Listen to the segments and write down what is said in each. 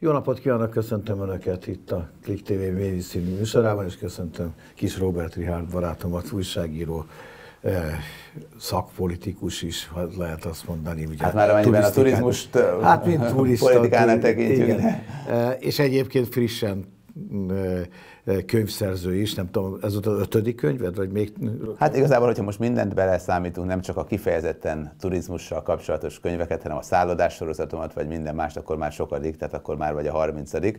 Jó napot kívánok, köszöntöm Önöket itt a Klik TV Méviszínű műsorában, és köszöntöm Kis Robert Rihárd barátomat, újságíró, eh, szakpolitikus is, lehet azt mondani. Ugye, hát már amennyiben a turizmust eh, hát, mint turista, politikának tekintjük. Igen. Eh, és egyébként frissen könyvszerző is, nem tudom, ez az ötödik könyved, vagy még? Hát igazából, hogyha most mindent beleszámítunk, nem csak a kifejezetten turizmussal kapcsolatos könyveket, hanem a szállodás sorozatomat, vagy minden mást, akkor már sokadik, tehát akkor már vagy a harmincadik.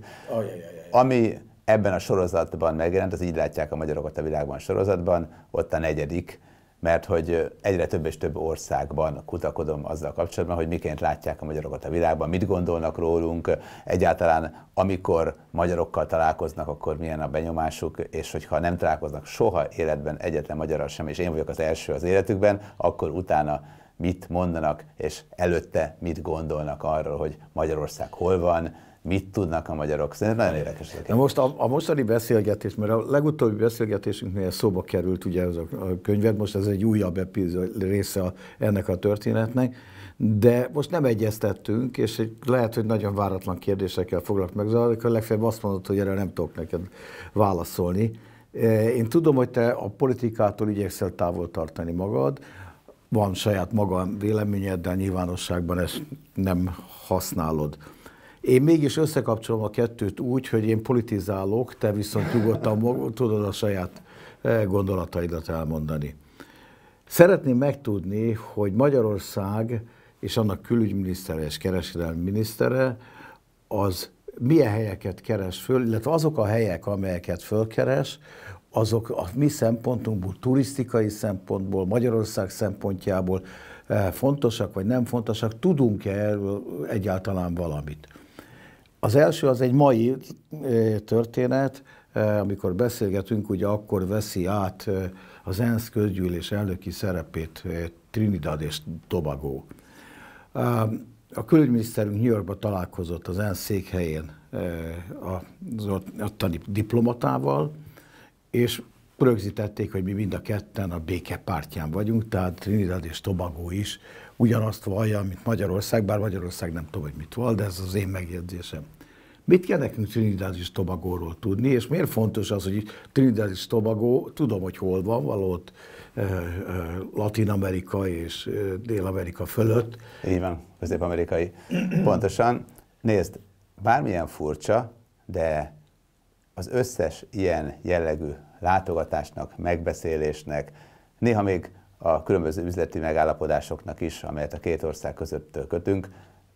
Ami ebben a sorozatban megjelent, az így látják a magyarokat a világban sorozatban, ott a negyedik, mert hogy egyre több és több országban kutakodom azzal kapcsolatban, hogy miként látják a magyarokat a világban, mit gondolnak rólunk, egyáltalán amikor magyarokkal találkoznak, akkor milyen a benyomásuk, és hogyha nem találkoznak soha életben egyetlen magyarral sem, és én vagyok az első az életükben, akkor utána mit mondanak, és előtte mit gondolnak arról, hogy Magyarország hol van, mit tudnak a magyarok. Szerintem nagyon érdekes. Na most a, a mostani beszélgetés, mert a legutóbbi beszélgetésünknél szóba került ugye ez a, a könyved, most ez egy újabb epizód része a, ennek a történetnek, de most nem egyeztettünk, és egy, lehet, hogy nagyon váratlan kérdésekkel foglak meg, akkor legfeljebb azt mondod, hogy erre nem tudok neked válaszolni. E, én tudom, hogy te a politikától igyekszel távol tartani magad, van saját maga véleményed, de a nyilvánosságban ezt nem használod. Én mégis összekapcsolom a kettőt úgy, hogy én politizálok, te viszont nyugodtan tudod a saját eh, gondolataidat elmondani. Szeretném megtudni, hogy Magyarország és annak külügyminisztere és kereskedelmi minisztere az milyen helyeket keres föl, illetve azok a helyek, amelyeket fölkeres, azok a mi szempontunkból, turisztikai szempontból, Magyarország szempontjából eh, fontosak vagy nem fontosak, tudunk-e erről egyáltalán valamit? Az első az egy mai történet, amikor beszélgetünk, ugye akkor veszi át az ENSZ közgyűlés elnöki szerepét Trinidad és Tobago. A külügyminiszterünk New Yorkba találkozott az ENSZ székhelyén az ottani diplomatával, és rögzítették, hogy mi mind a ketten a béke pártján vagyunk, tehát Trinidad és Tobago is ugyanazt vallja, mint Magyarország, bár Magyarország nem tudom, hogy mit vall, de ez az én megjegyzésem. Mit kell nekünk Trinidad és Tobagóról tudni, és miért fontos az, hogy Trinidad és Tobagó, tudom, hogy hol van, valahol Latin Amerika és Dél-Amerika fölött. Így van, közép-amerikai. Pontosan, nézd, bármilyen furcsa, de az összes ilyen jellegű látogatásnak, megbeszélésnek, néha még a különböző üzleti megállapodásoknak is, amelyet a két ország között kötünk,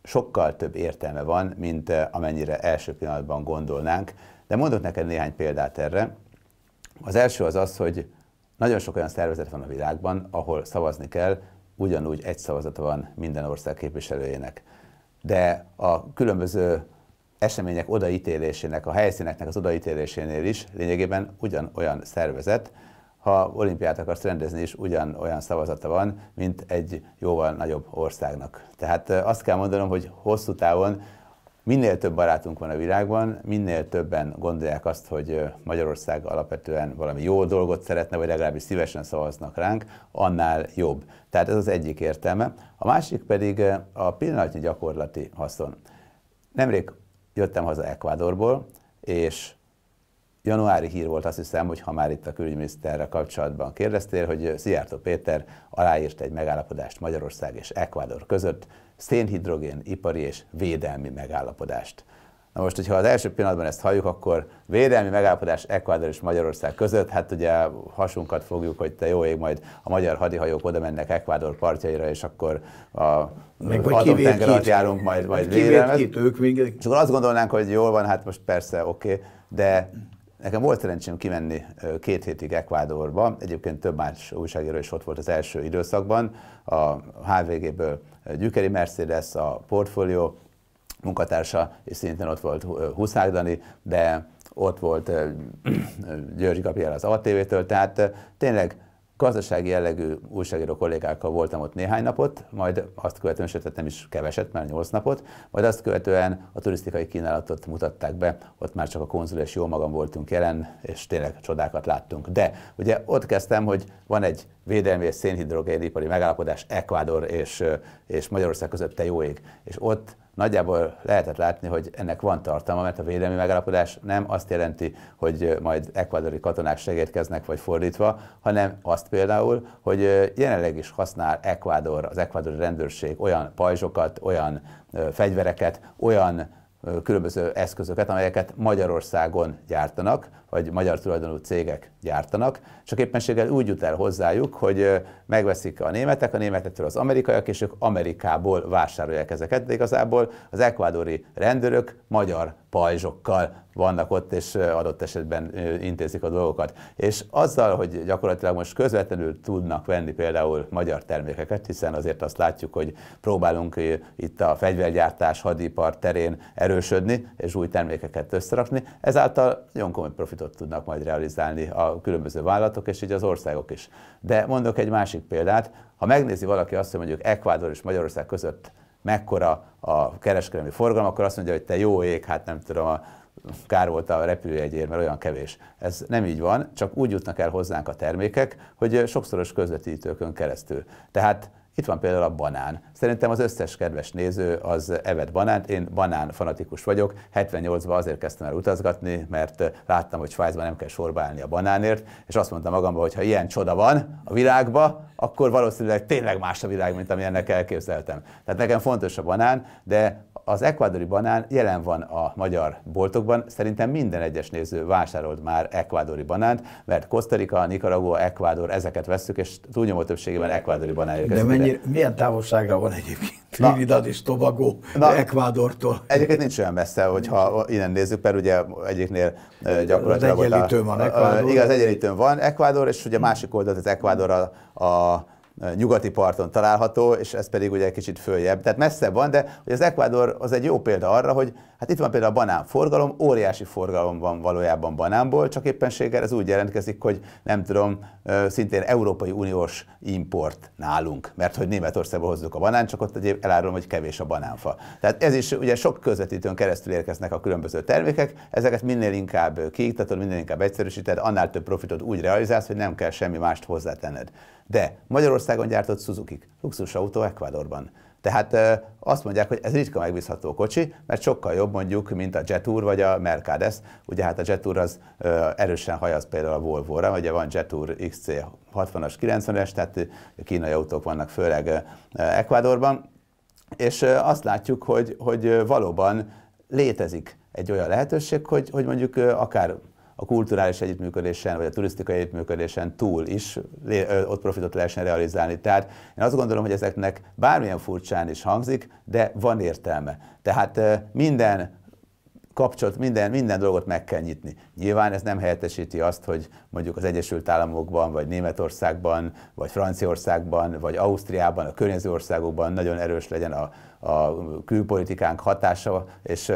sokkal több értelme van, mint eh, amennyire első pillanatban gondolnánk. De mondok neked néhány példát erre. Az első az az, hogy nagyon sok olyan szervezet van a világban, ahol szavazni kell, ugyanúgy egy szavazata van minden ország képviselőjének. De a különböző események odaítélésének, a helyszíneknek az odaítélésénél is lényegében ugyanolyan szervezet, ha olimpiát akarsz rendezni is, ugyan olyan szavazata van, mint egy jóval nagyobb országnak. Tehát azt kell mondanom, hogy hosszú távon minél több barátunk van a világban, minél többen gondolják azt, hogy Magyarország alapvetően valami jó dolgot szeretne, vagy legalábbis szívesen szavaznak ránk, annál jobb. Tehát ez az egyik értelme. A másik pedig a pillanatnyi gyakorlati haszon. Nemrég jöttem haza Ekvádorból, és januári hír volt azt hiszem, hogy ha már itt a külügyminiszterre kapcsolatban kérdeztél, hogy Szijjártó Péter aláírt egy megállapodást Magyarország és Ecuador között, szénhidrogén, ipari és védelmi megállapodást. Na most, hogyha az első pillanatban ezt halljuk, akkor védelmi megállapodás Ecuador és Magyarország között, hát ugye hasunkat fogjuk, hogy te jó ég, majd a magyar hadihajók oda mennek Ecuador partjaira, és akkor a meg alatt járunk, majd, majd védelmet. Kit, ők még... És akkor azt gondolnánk, hogy jól van, hát most persze, oké, okay, de Nekem volt szerencsém kimenni két hétig Ekvádorba, egyébként több más újságíró is ott volt az első időszakban, a HVG-ből Gyükeri Mercedes, a portfólió munkatársa, és szintén ott volt Huszák Dani, de ott volt György Gabriel az ATV-től, tehát tényleg gazdasági jellegű újságíró kollégákkal voltam ott néhány napot, majd azt követően, sőt hát nem is keveset, mert 8 napot, majd azt követően a turisztikai kínálatot mutatták be, ott már csak a konzul és jó magam voltunk jelen, és tényleg csodákat láttunk. De ugye ott kezdtem, hogy van egy védelmi és szénhidrogénipari megállapodás Ekvádor és, és Magyarország között te jó ég, és ott Nagyjából lehetett látni, hogy ennek van tartalma, mert a védelmi megállapodás nem azt jelenti, hogy majd ekvadori katonák segítkeznek, vagy fordítva, hanem azt például, hogy jelenleg is használ Ekvador, az ekvadori rendőrség olyan pajzsokat, olyan fegyvereket, olyan különböző eszközöket, amelyeket Magyarországon gyártanak, vagy magyar tulajdonú cégek gyártanak, csak éppenséggel úgy jut el hozzájuk, hogy megveszik a németek, a németektől az amerikaiak, és ők Amerikából vásárolják ezeket, de igazából az ekvádori rendőrök magyar pajzsokkal vannak ott, és adott esetben intézik a dolgokat. És azzal, hogy gyakorlatilag most közvetlenül tudnak venni például magyar termékeket, hiszen azért azt látjuk, hogy próbálunk itt a fegyvergyártás, hadipar terén erősödni, és új termékeket összerakni, ezáltal nagyon komoly profitot profitot tudnak majd realizálni a különböző vállalatok, és így az országok is. De mondok egy másik példát, ha megnézi valaki azt, hogy mondjuk Ekvádor és Magyarország között mekkora a kereskedelmi forgalom, akkor azt mondja, hogy te jó ég, hát nem tudom, a kár volt a repülőjegyér, mert olyan kevés. Ez nem így van, csak úgy jutnak el hozzánk a termékek, hogy sokszoros közvetítőkön keresztül. Tehát itt van például a banán. Szerintem az összes kedves néző az evett banánt. Én banán fanatikus vagyok. 78-ban azért kezdtem el utazgatni, mert láttam, hogy Svájcban nem kell sorba állni a banánért, és azt mondtam magamban, hogy ha ilyen csoda van a világban, akkor valószínűleg tényleg más a világ, mint amilyennek elképzeltem. Tehát nekem fontos a banán, de az ekvádori banán jelen van a magyar boltokban, szerintem minden egyes néző vásárolt már ekvádori banánt, mert Rica, Nicaragua, Ekvádor, ezeket veszük, és túlnyomó többségében ekvádori banán érkezik. De mennyire, milyen távolsága van egyébként Trinidad és Tobago na, Ekvádortól? Egyébként nincs olyan messze, hogyha innen nézzük, mert ugye egyiknél gyakorlatilag... Az egyenlítőn van Ekvádor. Igen, az egyenlítőn van Ekvádor, és ugye másik oldalt az Ekvádor a, a nyugati parton található, és ez pedig ugye egy kicsit följebb. Tehát messze van, de az Ecuador az egy jó példa arra, hogy Hát itt van például a banán forgalom, óriási forgalom van valójában banánból, csak éppenséggel ez úgy jelentkezik, hogy nem tudom, szintén Európai Uniós import nálunk, mert hogy Németországba hozzuk a banán, csak ott egyéb elárulom, hogy kevés a banánfa. Tehát ez is ugye sok közvetítőn keresztül érkeznek a különböző termékek, ezeket minél inkább kiiktatod, minél inkább egyszerűsíted, annál több profitot úgy realizálsz, hogy nem kell semmi mást hozzátenned. De Magyarországon gyártott Suzuki, luxusautó Ecuadorban. Tehát azt mondják, hogy ez ritka megbízható kocsi, mert sokkal jobb mondjuk, mint a Jetour vagy a Mercedes. Ugye hát a Jetour az erősen hajaz például a Volvo-ra, ugye van Jetour XC 60-as, 90-es, tehát kínai autók vannak főleg Ekvádorban, és azt látjuk, hogy, hogy valóban létezik egy olyan lehetőség, hogy, hogy mondjuk akár a kulturális együttműködésen, vagy a turisztikai együttműködésen túl is ott profitot lehessen realizálni. Tehát én azt gondolom, hogy ezeknek bármilyen furcsán is hangzik, de van értelme. Tehát minden kapcsolat, minden, minden dolgot meg kell nyitni. Nyilván ez nem helyettesíti azt, hogy mondjuk az Egyesült Államokban, vagy Németországban, vagy Franciaországban, vagy Ausztriában, a környező országokban nagyon erős legyen a a külpolitikánk hatása, és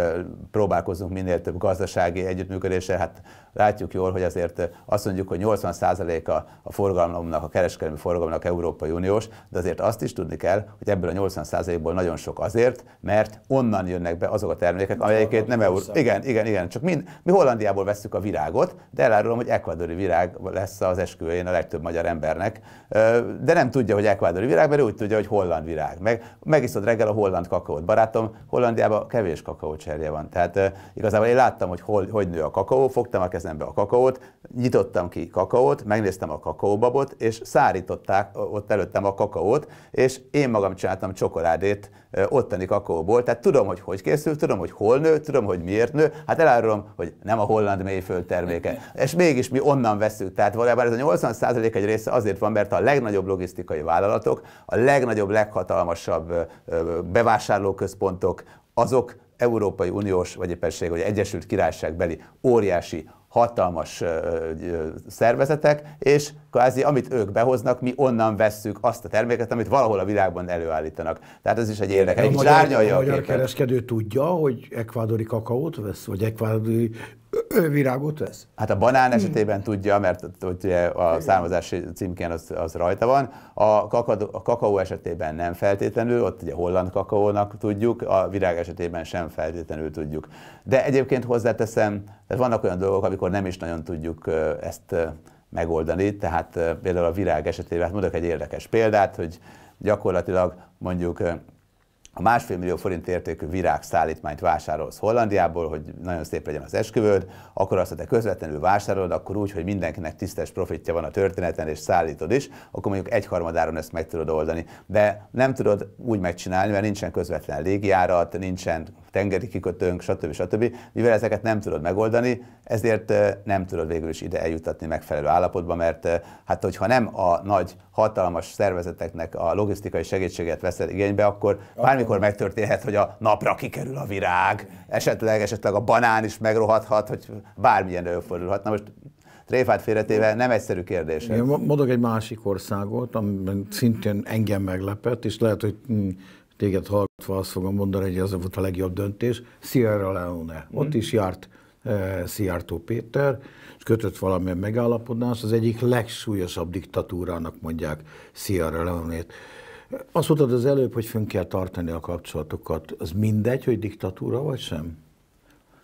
próbálkozunk minél több gazdasági együttműködésre. Hát látjuk jól, hogy azért azt mondjuk, hogy 80%-a a forgalomnak, a kereskedelmi forgalomnak Európai Uniós, de azért azt is tudni kell, hogy ebből a 80%-ból nagyon sok azért, mert onnan jönnek be azok a termékek, amelyeket nem euró. Igen, igen, igen. Csak mind, mi Hollandiából veszük a virágot, de elárulom, hogy ekvadori virág lesz az esküvőjén a legtöbb magyar embernek. De nem tudja, hogy ekvadori virág, mert úgy tudja, hogy holland virág. Meg, megiszod reggel a holland holland kakaót. Barátom, Hollandiában kevés kakaócserje van. Tehát igazából én láttam, hogy hol, hogy nő a kakaó, fogtam a kezembe a kakaót, nyitottam ki kakaót, megnéztem a kakaóbabot, és szárították ott előttem a kakaót, és én magam csináltam csokoládét ottani kakaóból, tehát tudom, hogy hogy készül, tudom, hogy hol nő, tudom, hogy miért nő, hát elárulom, hogy nem a holland mélyföld terméke. És mégis mi onnan veszünk, tehát valójában ez a 80 egy része azért van, mert a legnagyobb logisztikai vállalatok, a legnagyobb, leghatalmasabb bevándorlók, bevásárlóközpontok, azok Európai Uniós, vagy éppenség, vagy Egyesült Királyságbeli óriási hatalmas ö, ö, szervezetek, és kvázi amit ők behoznak, mi onnan vesszük azt a terméket, amit valahol a világban előállítanak. Tehát ez is egy érdekes. A, magyar, a, magyar a kereskedő tudja, hogy ekvádori kakaót vesz, vagy ekvádori virágot vesz? Hát a banán hmm. esetében tudja, mert hogy a származási címkén az, az rajta van. A, kakadó, a kakaó esetében nem feltétlenül, ott ugye holland kakaónak tudjuk, a virág esetében sem feltétlenül tudjuk. De egyébként hozzáteszem, tehát vannak olyan dolgok, amikor nem is nagyon tudjuk ezt megoldani, tehát például a virág esetében, hát mondok egy érdekes példát, hogy gyakorlatilag mondjuk a másfél millió forint értékű virágszállítmányt vásárolsz Hollandiából, hogy nagyon szép legyen az esküvőd, akkor azt, ha te közvetlenül vásárolod, akkor úgy, hogy mindenkinek tisztes profitja van a történeten, és szállítod is, akkor mondjuk egyharmadáron ezt meg tudod oldani. De nem tudod úgy megcsinálni, mert nincsen közvetlen légjárat, nincsen tengeri kikötőnk, stb. stb. Mivel ezeket nem tudod megoldani, ezért nem tudod végül is ide eljutatni megfelelő állapotba, mert hát hogyha nem a nagy, hatalmas szervezeteknek a logisztikai segítséget veszed igénybe, akkor bármi bármikor megtörténhet, hogy a napra kikerül a virág, esetleg, esetleg a banán is megrohadhat, hogy bármilyen előfordulhat. Na most tréfát félretéve nem egyszerű kérdés. Én mondok egy másik országot, amiben szintén engem meglepett, és lehet, hogy hm, téged hallgatva azt fogom mondani, hogy ez volt a legjobb döntés, Sierra Leone. Mm. Ott is járt eh, Szijjártó Péter, és kötött valamilyen megállapodás, az egyik legsúlyosabb diktatúrának mondják Sierra Leone-t. Azt mondtad az előbb, hogy fönn kell tartani a kapcsolatokat. Az mindegy, hogy diktatúra vagy sem?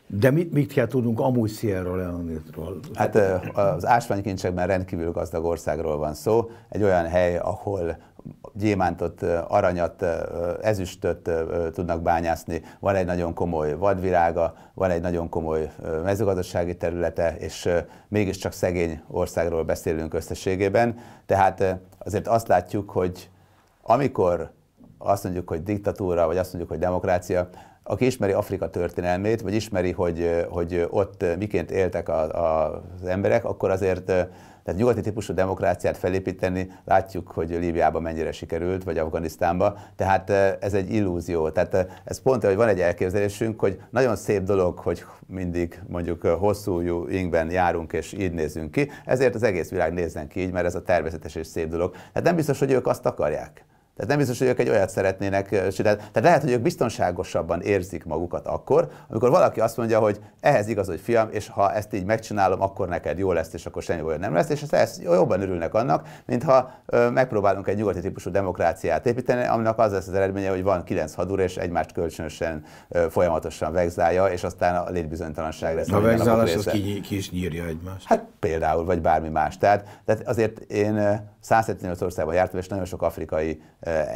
De mit, mit kell tudnunk amúgy Sierra Leone-ról? Hát az ásványkincsekben rendkívül gazdag országról van szó. Egy olyan hely, ahol gyémántot, aranyat, ezüstöt tudnak bányászni. Van egy nagyon komoly vadvirága, van egy nagyon komoly mezőgazdasági területe, és mégiscsak szegény országról beszélünk összességében. Tehát azért azt látjuk, hogy amikor azt mondjuk, hogy diktatúra, vagy azt mondjuk, hogy demokrácia, aki ismeri Afrika történelmét, vagy ismeri, hogy, hogy ott miként éltek a, a, az emberek, akkor azért tehát nyugati típusú demokráciát felépíteni, látjuk, hogy Líbiában mennyire sikerült, vagy Afganisztánban, tehát ez egy illúzió. Tehát ez pont, hogy van egy elképzelésünk, hogy nagyon szép dolog, hogy mindig mondjuk hosszú ingben járunk, és így nézünk ki, ezért az egész világ nézzen ki így, mert ez a természetes és szép dolog. Hát nem biztos, hogy ők azt akarják. Tehát nem biztos, hogy ők egy olyat szeretnének csinálni. Tehát lehet, hogy ők biztonságosabban érzik magukat akkor, amikor valaki azt mondja, hogy ehhez igaz, hogy fiam, és ha ezt így megcsinálom, akkor neked jó lesz, és akkor semmi olyan nem lesz, és ezt jobban örülnek annak, mintha megpróbálunk egy nyugati típusú demokráciát építeni, aminek az lesz az eredménye, hogy van kilenc hadúr, és egymást kölcsönösen folyamatosan vegzálja, és aztán a létbizonytalanság lesz. A vegzálás az ki, ki is nyírja egymást. Hát például, vagy bármi más. Tehát, tehát azért én 178 országban jártam, és nagyon sok afrikai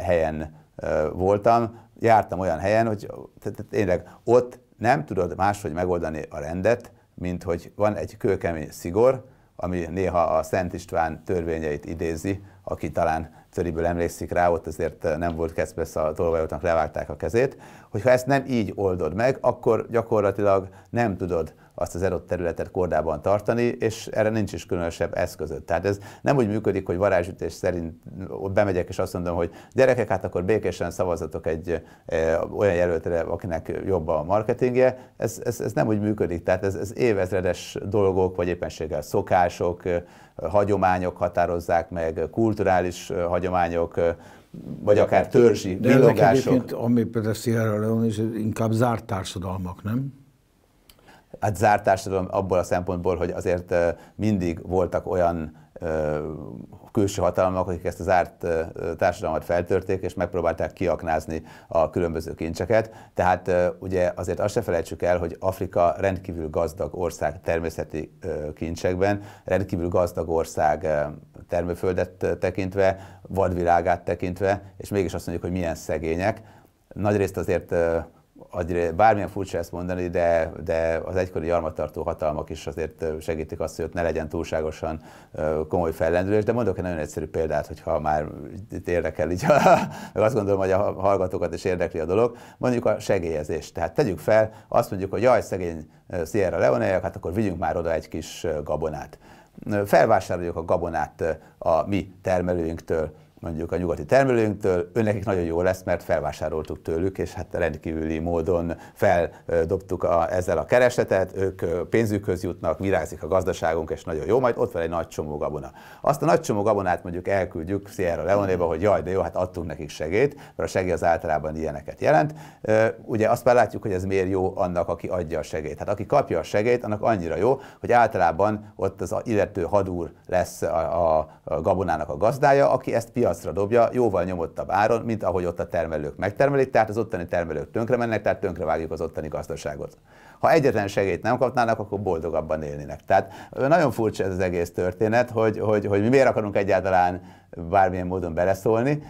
helyen voltam, jártam olyan helyen, hogy tényleg ott nem tudod máshogy megoldani a rendet, mint hogy van egy kőkemény szigor, ami néha a Szent István törvényeit idézi, aki talán töriből emlékszik rá, ott azért nem volt kezdvesz a tolvajoknak, levágták a kezét, hogyha ezt nem így oldod meg, akkor gyakorlatilag nem tudod azt az adott területet kordában tartani, és erre nincs is különösebb eszközöd. Tehát ez nem úgy működik, hogy varázsütés szerint bemegyek és azt mondom, hogy gyerekek, hát akkor békésen szavazatok egy e, olyan jelöltre, akinek jobb a marketingje. Ez, ez, ez nem úgy működik, tehát ez, ez évezredes dolgok, vagy éppenséggel szokások, hagyományok határozzák meg, kulturális hagyományok, vagy de akár törzsi de villogások. ami például Sierra Leone, és inkább zárt társadalmak, nem? hát zárt társadalom abból a szempontból, hogy azért mindig voltak olyan külső hatalmak, akik ezt az árt társadalmat feltörték, és megpróbálták kiaknázni a különböző kincseket. Tehát ugye azért azt se felejtsük el, hogy Afrika rendkívül gazdag ország természeti kincsekben, rendkívül gazdag ország termőföldet tekintve, vadvilágát tekintve, és mégis azt mondjuk, hogy milyen szegények. Nagyrészt azért bármilyen furcsa ezt mondani, de, de az egykori gyarmattartó hatalmak is azért segítik azt, hogy ott ne legyen túlságosan komoly fellendülés. De mondok egy nagyon egyszerű példát, hogyha már itt érdekel, így, meg azt gondolom, hogy a hallgatókat is érdekli a dolog. Mondjuk a segélyezés. Tehát tegyük fel, azt mondjuk, hogy jaj, szegény Sierra leone hát akkor vigyünk már oda egy kis gabonát. Felvásároljuk a gabonát a mi termelőinktől, mondjuk a nyugati termelőinktől, őnekik nagyon jó lesz, mert felvásároltuk tőlük, és hát rendkívüli módon feldobtuk a, ezzel a keresletet, ők pénzükhöz jutnak, virágzik a gazdaságunk, és nagyon jó, majd ott van egy nagy csomó gabona. Azt a nagy csomó gabonát mondjuk elküldjük Sierra leone hogy jaj, de jó, hát adtunk nekik segét, mert a segély az általában ilyeneket jelent. Ugye azt már látjuk, hogy ez miért jó annak, aki adja a segét. Hát aki kapja a segét, annak annyira jó, hogy általában ott az illető hadúr lesz a, a gabonának a gazdája, aki ezt piac piacra dobja jóval nyomottabb áron, mint ahogy ott a termelők megtermelik, tehát az ottani termelők tönkre mennek, tehát tönkre vágjuk az ottani gazdaságot. Ha egyetlen segélyt nem kapnának, akkor boldogabban élnének. Tehát nagyon furcsa ez az egész történet, hogy, hogy, hogy mi miért akarunk egyáltalán bármilyen módon beleszólni.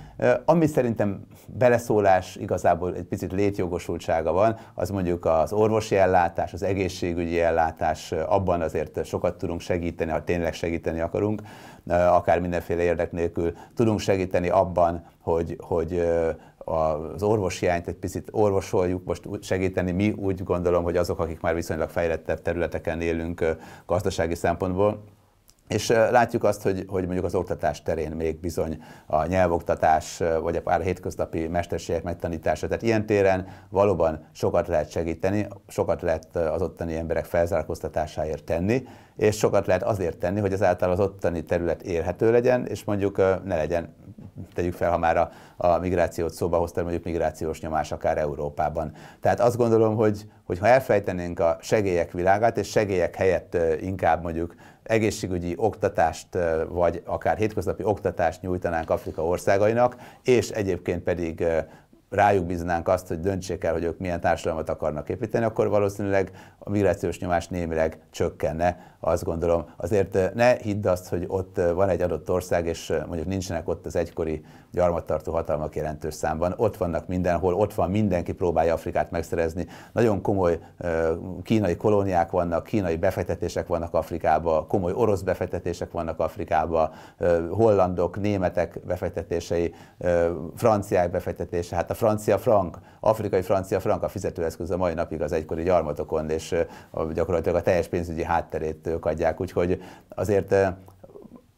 Ami szerintem beleszólás igazából egy picit létjogosultsága van, az mondjuk az orvosi ellátás, az egészségügyi ellátás, abban azért sokat tudunk segíteni, ha tényleg segíteni akarunk akár mindenféle érdek nélkül tudunk segíteni abban, hogy, hogy az orvoshiányt egy picit orvosoljuk, most segíteni mi úgy gondolom, hogy azok, akik már viszonylag fejlettebb területeken élünk gazdasági szempontból, és látjuk azt, hogy, hogy mondjuk az oktatás terén még bizony a nyelvoktatás, vagy a pár hétköznapi mesterségek megtanítása. Tehát ilyen téren valóban sokat lehet segíteni, sokat lehet az ottani emberek felzárkóztatásáért tenni, és sokat lehet azért tenni, hogy ezáltal az ottani terület érhető legyen, és mondjuk ne legyen, tegyük fel, ha már a, a migrációt szóba hoztam, mondjuk migrációs nyomás akár Európában. Tehát azt gondolom, hogy, hogy ha elfejtenénk a segélyek világát, és segélyek helyett inkább mondjuk egészségügyi oktatást, vagy akár hétköznapi oktatást nyújtanánk Afrika országainak, és egyébként pedig rájuk bíznánk azt, hogy döntsék el, hogy ők milyen társadalmat akarnak építeni, akkor valószínűleg a migrációs nyomás némileg csökkenne, azt gondolom. Azért ne hidd azt, hogy ott van egy adott ország, és mondjuk nincsenek ott az egykori gyarmattartó hatalmak jelentős számban. Ott vannak mindenhol, ott van mindenki próbálja Afrikát megszerezni. Nagyon komoly kínai kolóniák vannak, kínai befektetések vannak Afrikába, komoly orosz befektetések vannak Afrikába, hollandok, németek befektetései, franciák befektetése. Hát a francia frank, afrikai francia frank a fizetőeszköz a mai napig az egykori gyarmatokon, és gyakorlatilag a teljes pénzügyi hátterét ők adják, úgyhogy azért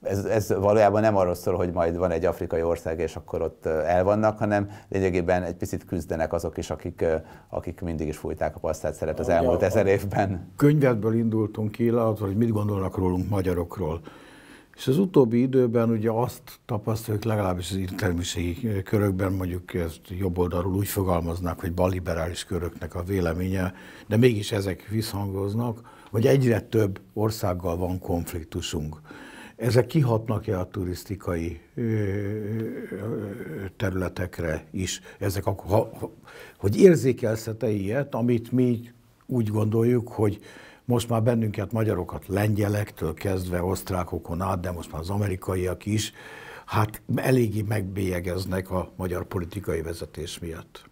ez, ez valójában nem arról szól, hogy majd van egy afrikai ország, és akkor ott elvannak, hanem lényegében egy picit küzdenek azok is, akik, akik mindig is fújták a pasztát szeret az elmúlt ezer évben. Könyvedből indultunk ki, hogy mit gondolnak rólunk magyarokról. És az utóbbi időben ugye azt tapasztaljuk, legalábbis az értelmiségi körökben, mondjuk ezt jobb oldalról úgy fogalmaznak, hogy balliberális köröknek a véleménye, de mégis ezek visszhangoznak, hogy egyre több országgal van konfliktusunk. Ezek kihatnak-e a turisztikai területekre is? Ezek a, ha, hogy érzékelsz-e te ilyet, amit mi úgy gondoljuk, hogy most már bennünket, magyarokat, lengyelektől kezdve, osztrákokon át, de most már az amerikaiak is, hát eléggé megbélyegeznek a magyar politikai vezetés miatt.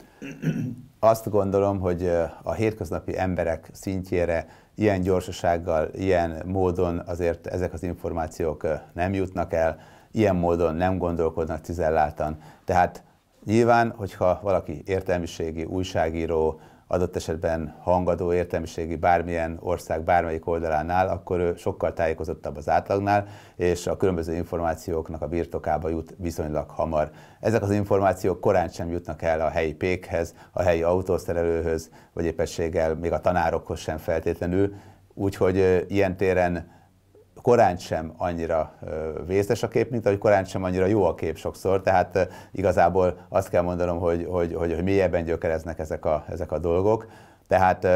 Azt gondolom, hogy a hétköznapi emberek szintjére ilyen gyorsasággal, ilyen módon azért ezek az információk nem jutnak el, ilyen módon nem gondolkodnak tizelláltan. Tehát nyilván, hogyha valaki értelmiségi újságíró, adott esetben hangadó, értelmiségi, bármilyen ország bármelyik oldalánál, akkor ő sokkal tájékozottabb az átlagnál, és a különböző információknak a birtokába jut viszonylag hamar. Ezek az információk korán sem jutnak el a helyi pékhez, a helyi autószerelőhöz, vagy éppességgel még a tanárokhoz sem feltétlenül, úgyhogy ilyen téren korán sem annyira vészes a kép, mint ahogy korán sem annyira jó a kép sokszor, tehát igazából azt kell mondanom, hogy, hogy, hogy, hogy mélyebben gyökereznek ezek a, ezek a dolgok, tehát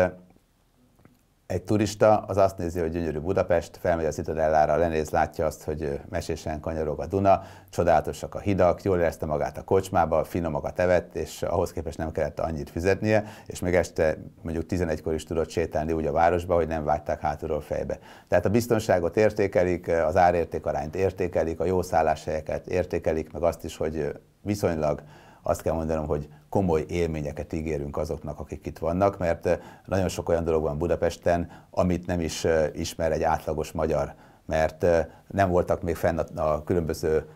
egy turista az azt nézi, hogy gyönyörű Budapest, felmegy az Citadellára, lenéz, látja azt, hogy mesésen kanyarog a Duna, csodálatosak a hidak, jól érezte magát a kocsmába, finomakat evett, és ahhoz képest nem kellett annyit fizetnie, és még este mondjuk 11-kor is tudott sétálni úgy a városba, hogy nem vágták hátulról fejbe. Tehát a biztonságot értékelik, az árértékarányt értékelik, a jó szálláshelyeket értékelik, meg azt is, hogy viszonylag azt kell mondanom, hogy komoly élményeket ígérünk azoknak, akik itt vannak, mert eh, nagyon sok olyan dolog van Budapesten, amit nem is eh, ismer egy átlagos magyar mert eh, nem voltak még fenn a különböző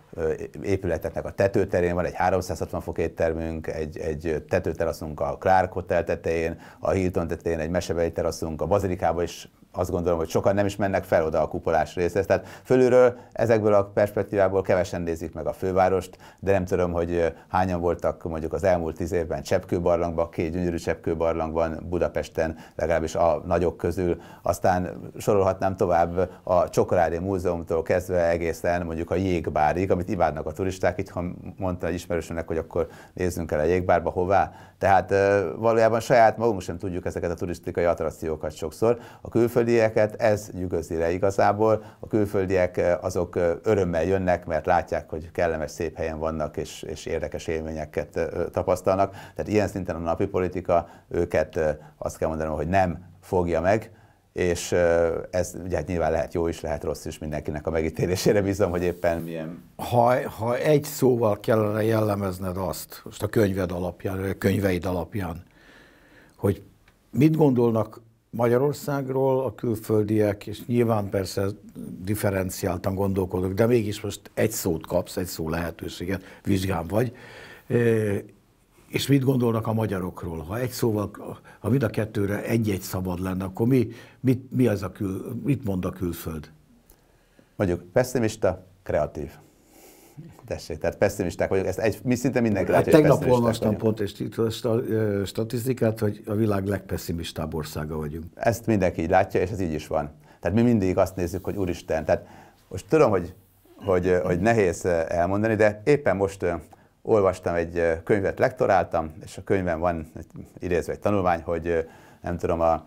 épületeknek a tetőterén, van egy 360 fok éttermünk, egy, egy tetőteraszunk a Clark Hotel tetején, a Hilton tetején, egy mesebeli teraszunk, a Bazilikában is azt gondolom, hogy sokan nem is mennek fel oda a kupolás részhez. Tehát fölülről ezekből a perspektívából kevesen nézik meg a fővárost, de nem tudom, hogy hányan voltak mondjuk az elmúlt tíz évben Cseppkőbarlangban, két gyönyörű Cseppkőbarlangban Budapesten, legalábbis a nagyok közül. Aztán sorolhatnám tovább a Csokoládi Múzeumtól kezdve egészen mondjuk a jégbárig, amit imádnak a turisták. Itt, ha mondta egy ismerősömnek, hogy akkor nézzünk el a jégbárba, hová. Tehát valójában saját magunk sem tudjuk ezeket a turisztikai attrakciókat sokszor. A külföldi külföldieket, ez nyugözi le igazából. A külföldiek azok örömmel jönnek, mert látják, hogy kellemes, szép helyen vannak, és, és érdekes élményeket tapasztalnak. Tehát ilyen szinten a napi politika őket azt kell mondanom, hogy nem fogja meg, és ez ugye hát nyilván lehet jó is, lehet rossz is mindenkinek a megítélésére bízom, hogy éppen milyen. Ha, ha egy szóval kellene jellemezned azt, most a könyved alapján, a könyveid alapján, hogy mit gondolnak Magyarországról a külföldiek, és nyilván persze differenciáltan gondolkodok, de mégis most egy szót kapsz, egy szó lehetőséget, vizsgán vagy. És mit gondolnak a magyarokról? Ha egy szóval, ha mind a kettőre egy-egy szabad lenne, akkor mi, mit, mi az a kül, mit mond a külföld? Mondjuk pessimista, kreatív. Tessék, tehát pessimisták vagyok, ezt egy, mi szinte mindenki hát látja, hát, Tegnap olvastam pont egy statisztikát, hogy a világ legpesszimistább országa vagyunk. Ezt mindenki így látja, és ez így is van. Tehát mi mindig azt nézzük, hogy úristen, tehát most tudom, hogy, hogy, hogy nehéz elmondani, de éppen most olvastam egy könyvet, lektoráltam, és a könyvben van idézve egy tanulmány, hogy nem tudom, a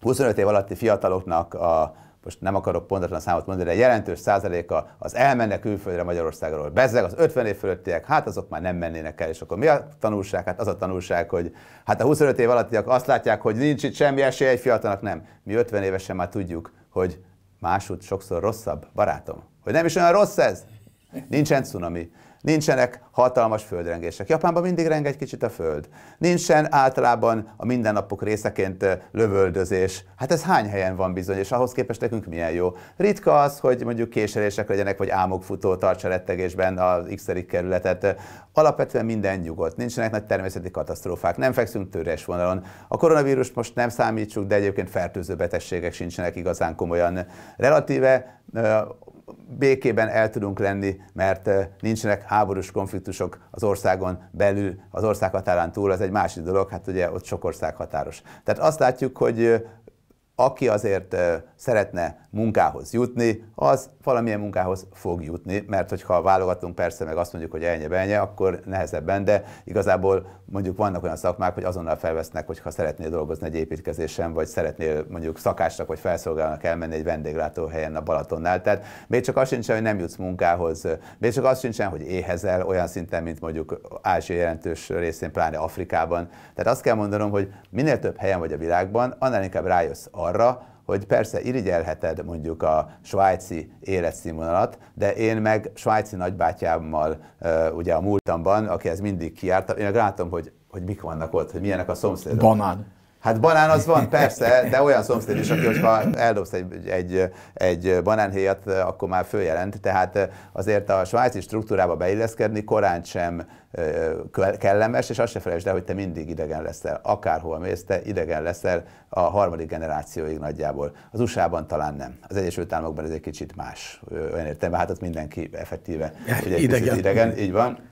25 év alatti fiataloknak a most nem akarok pontatlan számot mondani, de jelentős százaléka az elmenne külföldre Magyarországról. Bezzeg az 50 év fölöttiek, hát azok már nem mennének el, és akkor mi a tanulság? Hát az a tanulság, hogy hát a 25 év alattiak azt látják, hogy nincs itt semmi esély egy fiatalnak, nem. Mi 50 évesen már tudjuk, hogy másút sokszor rosszabb, barátom. Hogy nem is olyan rossz ez? Nincsen cunami. Nincsenek hatalmas földrengések. Japánban mindig reng egy kicsit a föld. Nincsen általában a mindennapok részeként lövöldözés. Hát ez hány helyen van bizony, és ahhoz képest nekünk milyen jó. Ritka az, hogy mondjuk késelések legyenek, vagy álmokfutó tartsa rettegésben az x kerületet. Alapvetően minden nyugodt. Nincsenek nagy természeti katasztrófák. Nem fekszünk törés vonalon. A koronavírus most nem számítsuk, de egyébként fertőző betegségek sincsenek igazán komolyan. Relatíve békében el tudunk lenni, mert nincsenek háborús konfliktusok az országon belül, az ország határán túl, az egy másik dolog, hát ugye ott sok ország határos. Tehát azt látjuk, hogy aki azért szeretne munkához jutni, az valamilyen munkához fog jutni, mert hogyha válogatunk persze, meg azt mondjuk, hogy elnye belnye, akkor nehezebben, de igazából mondjuk vannak olyan szakmák, hogy azonnal felvesznek, hogyha szeretnél dolgozni egy építkezésen, vagy szeretnél mondjuk szakásnak, vagy felszolgálnak elmenni egy vendéglátóhelyen a Balatonnál. Tehát még csak az sincsen, hogy nem jutsz munkához, még csak az sincsen, hogy éhezel olyan szinten, mint mondjuk Ázsia jelentős részén, pláne Afrikában. Tehát azt kell mondanom, hogy minél több helyen vagy a világban, annál inkább rájössz arra, hogy persze irigyelheted mondjuk a svájci életszínvonalat, de én meg svájci nagybátyámmal ugye a múltamban, ez mindig kiártam, én meg látom, hogy, hogy mik vannak ott, hogy milyenek a szomszédok. Banán. Hát banán az van, persze, de olyan szomszéd is, aki hogyha eldobsz egy, egy, egy banánhéjat, akkor már följelent. Tehát azért a svájci struktúrába beilleszkedni korán sem kellemes, és azt se felejtsd el, hogy te mindig idegen leszel. Akárhol mész, te idegen leszel a harmadik generációig nagyjából. Az USA-ban talán nem. Az Egyesült Államokban ez egy kicsit más olyan értem. hát ott mindenki effektíve ugye, hát idegen. idegen, így van.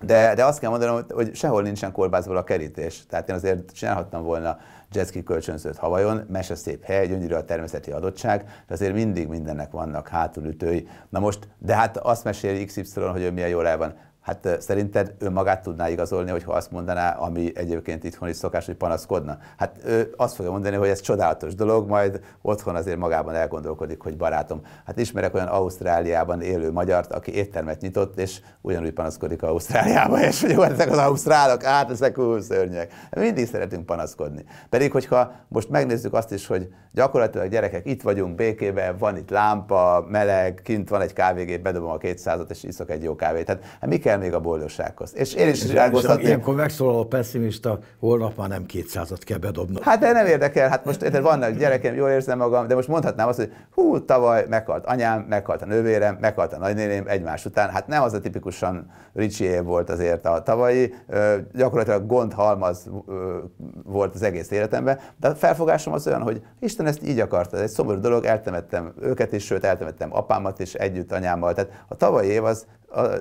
De, de azt kell mondanom, hogy sehol nincsen korbászból a kerítés. Tehát én azért csinálhattam volna jetski kölcsönzőt Havajon, mese szép hely, gyönyörű a természeti adottság, de azért mindig mindennek vannak hátulütői. Na most, de hát azt meséli XY, hogy ő milyen jól el van hát szerinted ő magát tudná igazolni, hogyha azt mondaná, ami egyébként itthon is szokás, hogy panaszkodna? Hát ő azt fogja mondani, hogy ez csodálatos dolog, majd otthon azért magában elgondolkodik, hogy barátom. Hát ismerek olyan Ausztráliában élő magyart, aki éttermet nyitott, és ugyanúgy panaszkodik Ausztráliában, és hogy ezek az ausztrálok, hát ezek úr szörnyek. Mindig szeretünk panaszkodni. Pedig, hogyha most megnézzük azt is, hogy gyakorlatilag gyerekek, itt vagyunk békében, van itt lámpa, meleg, kint van egy kávégép, bedobom a 200 és iszok egy jó kávét. Hát, hát mi kell kell még a boldogsághoz. És én is zsákozhatnék. Ilyenkor megszólal a pessimista, holnap már nem 200 kell bedobnod. Hát de nem érdekel, hát most érted, vannak gyerekem, jól érzem magam, de most mondhatnám azt, hogy hú, tavaly meghalt anyám, meghalt a nővérem, meghalt a nagynéném egymás után. Hát nem az a tipikusan Ricsié volt azért a tavalyi, gyakorlatilag gondhalmaz volt az egész életemben, de a felfogásom az olyan, hogy Isten ezt így akarta, ez egy szomorú dolog, eltemettem őket is, sőt eltemettem apámat is együtt anyámmal. Tehát a tavalyi év az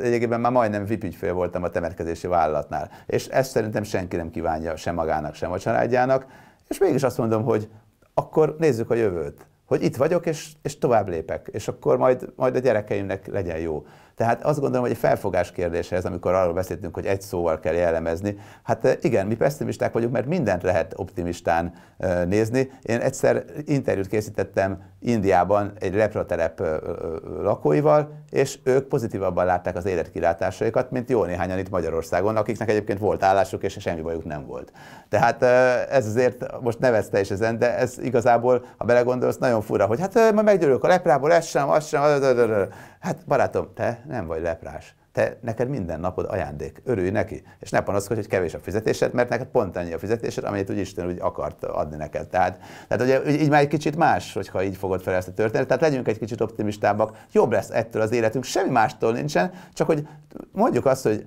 egyébként már majdnem VIP ügyfél voltam a temetkezési vállalatnál. És ezt szerintem senki nem kívánja sem magának, sem a családjának. És mégis azt mondom, hogy akkor nézzük a jövőt. Hogy itt vagyok, és, és tovább lépek. És akkor majd, majd a gyerekeimnek legyen jó. Tehát azt gondolom, hogy egy felfogás kérdése ez, amikor arról beszéltünk, hogy egy szóval kell jellemezni. Hát eh, igen, mi pessimisták vagyunk, mert mindent lehet optimistán eh, nézni. Én egyszer interjút készítettem Indiában egy lepratelep eh, lakóival, és ők pozitívabban látták az életkilátásaikat, mint jó néhányan itt Magyarországon, akiknek egyébként volt állásuk, és semmi bajuk nem volt. Tehát ez azért, most nevezte is ezen, de ez igazából, ha belegondolsz, nagyon fura, hogy hát majd meggyőrülök a leprából, ez sem, az sem, az, az, az, az. hát barátom, te nem vagy leprás. Te, neked minden napod ajándék, örülj neki, és ne panaszkodj, hogy kevés a fizetésed, mert neked pont annyi a fizetésed, amit úgy Isten úgy akart adni neked. Tehát, tehát ugye, így már egy kicsit más, hogyha így fogod fel ezt a történetet, tehát legyünk egy kicsit optimistábbak, jobb lesz ettől az életünk, semmi mástól nincsen, csak hogy mondjuk azt, hogy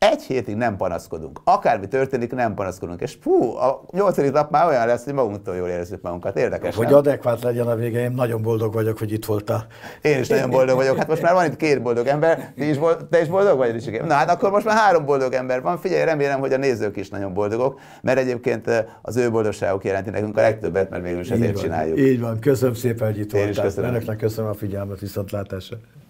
egy hétig nem panaszkodunk. Akármi történik, nem panaszkodunk. És fú, a nyolcadik nap már olyan lesz, hogy magunktól jól érezzük magunkat. Érdekes. Hogy nem? adekvát legyen a vége, én nagyon boldog vagyok, hogy itt voltál. Én is nagyon boldog vagyok. Hát most már van itt két boldog ember. Ti is boldog, te is boldog vagy, Ricsikém? Na hát akkor most már három boldog ember van. Figyelj, remélem, hogy a nézők is nagyon boldogok, mert egyébként az ő boldogságuk jelenti nekünk a legtöbbet, mert mégis ezért van, csináljuk. Így van, köszönöm szépen, hogy itt én voltál. Önöknek köszönöm a figyelmet, viszontlátásra.